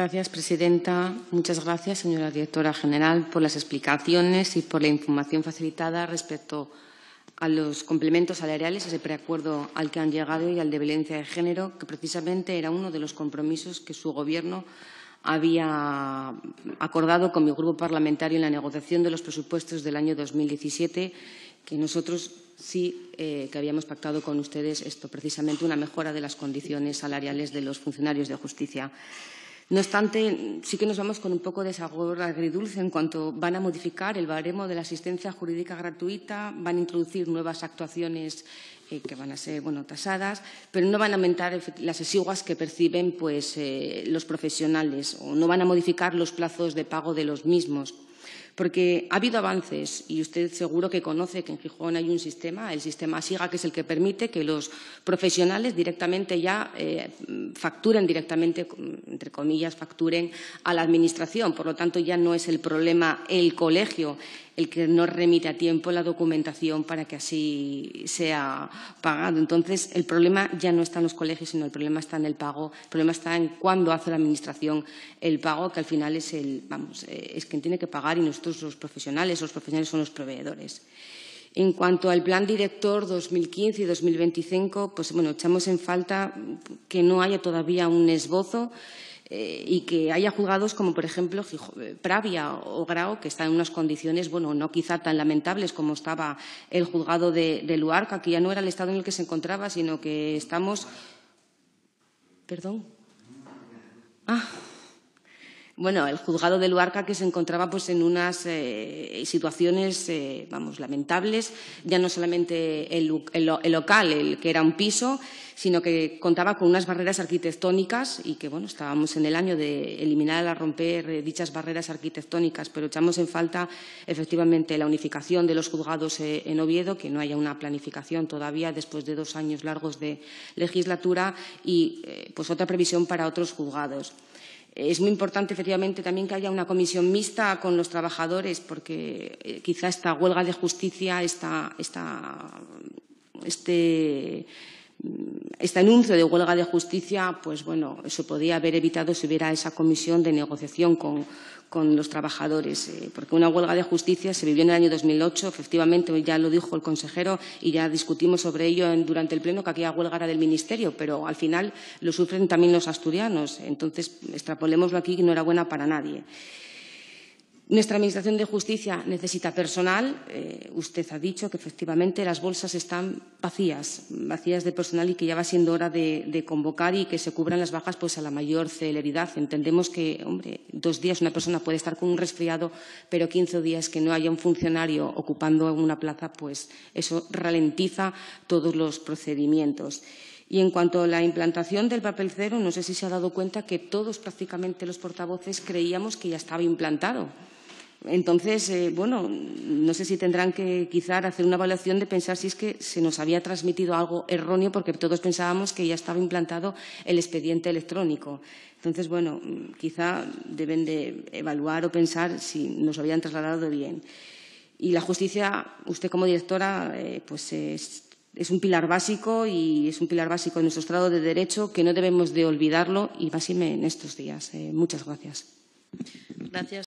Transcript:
Gracias, presidenta. Muchas gracias, señora directora general, por las explicaciones y por la información facilitada respecto a los complementos salariales, ese preacuerdo al que han llegado y al de violencia de género, que precisamente era uno de los compromisos que su Gobierno había acordado con mi grupo parlamentario en la negociación de los presupuestos del año 2017, que nosotros sí eh, que habíamos pactado con ustedes esto, precisamente una mejora de las condiciones salariales de los funcionarios de justicia. No obstante, sí que nos vamos con un poco de sabor agridulce en cuanto van a modificar el baremo de la asistencia jurídica gratuita, van a introducir nuevas actuaciones eh, que van a ser tasadas, pero no van a aumentar las exiguas que perciben pues, eh, los profesionales o no van a modificar los plazos de pago de los mismos. Porque ha habido avances y usted seguro que conoce que en Gijón hay un sistema, el sistema SIGA, que es el que permite que los profesionales directamente ya eh, facturen directamente, entre comillas, facturen a la Administración. Por lo tanto, ya no es el problema el colegio el que no remite a tiempo la documentación para que así sea pagado. Entonces, el problema ya no está en los colegios, sino el problema está en el pago, el problema está en cuándo hace la Administración el pago, que al final es, el, vamos, eh, es quien tiene que pagar y nosotros los profesionales, los profesionales son los proveedores. En cuanto al plan director 2015 y 2025, pues bueno, echamos en falta que no haya todavía un esbozo eh, y que haya juzgados como, por ejemplo, eh, Pravia o Grau, que están en unas condiciones, bueno, no quizá tan lamentables como estaba el juzgado de, de Luarca, que ya no era el estado en el que se encontraba, sino que estamos. Perdón. Ah bueno, el juzgado de Luarca que se encontraba pues, en unas eh, situaciones eh, vamos, lamentables, ya no solamente el, local, el que era un piso, sino que contaba con unas barreras arquitectónicas y que bueno, estábamos en el año de eliminar a romper eh, dichas barreras arquitectónicas, pero echamos en falta efectivamente la unificación de los juzgados en Oviedo, que no haya una planificación todavía después de dos años largos de legislatura y pues otra previsión para otros juzgados. Es muy importante, efectivamente, también que haya una comisión mixta con los trabajadores, porque eh, quizá esta huelga de justicia, esta, este Mm, este anuncio de huelga de justicia, pues bueno, eso podía haber evitado si hubiera esa comisión de negociación con, los trabajadores, eh, porque una huelga de justicia se vivió en el año 2008, efectivamente, ya lo dijo el consejero y ya discutimos sobre ello durante el pleno, que aquella huelga era del Ministerio, pero al final lo sufren también los asturianos, entonces extrapolémoslo aquí que no era buena para nadie. Nuestra Administración de Justicia necesita personal. Eh, usted ha dicho que efectivamente las bolsas están vacías, vacías de personal y que ya va siendo hora de, convocar y que se cubran las bajas pues, a la mayor celeridad. Entendemos que, hombre, dos días una persona puede estar con un resfriado, pero quince días que no haya un funcionario ocupando una plaza, pues eso ralentiza todos los procedimientos. Y en cuanto a la implantación del papel cero, no sé si se ha dado cuenta que todos prácticamente los portavoces creíamos que ya estaba implantado. Entonces, eh, bueno, no sé si tendrán que quizá hacer una evaluación de pensar si es que se nos había transmitido algo erróneo porque todos pensábamos que ya estaba implantado el expediente electrónico. Entonces, bueno, quizá deben de evaluar o pensar si nos habían trasladado bien. Y la justicia, usted como directora, eh, pues es, un pilar básico y es un pilar básico de nuestro Estado de Derecho que no debemos de olvidarlo y más en estos días. Eh, muchas gracias. Gracias.